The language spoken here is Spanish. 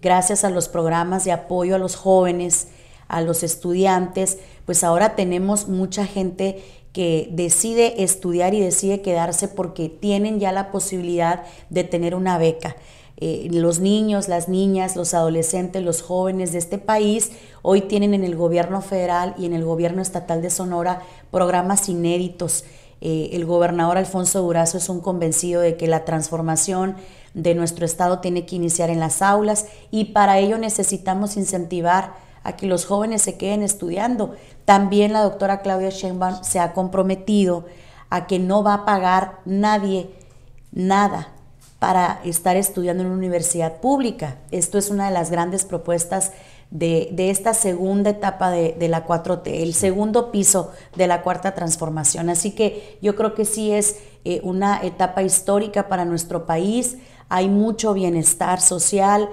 gracias a los programas de apoyo a los jóvenes, a los estudiantes, pues ahora tenemos mucha gente que decide estudiar y decide quedarse porque tienen ya la posibilidad de tener una beca. Eh, los niños, las niñas, los adolescentes, los jóvenes de este país hoy tienen en el gobierno federal y en el gobierno estatal de Sonora programas inéditos. Eh, el gobernador Alfonso Durazo es un convencido de que la transformación de nuestro Estado tiene que iniciar en las aulas y para ello necesitamos incentivar a que los jóvenes se queden estudiando. También la doctora Claudia Sheinbaum se ha comprometido a que no va a pagar nadie nada para estar estudiando en una universidad pública. Esto es una de las grandes propuestas de, esta segunda etapa de, la 4T, el segundo piso de la cuarta transformación. Así que yo creo que sí es eh, una etapa histórica para nuestro país, hay mucho bienestar social,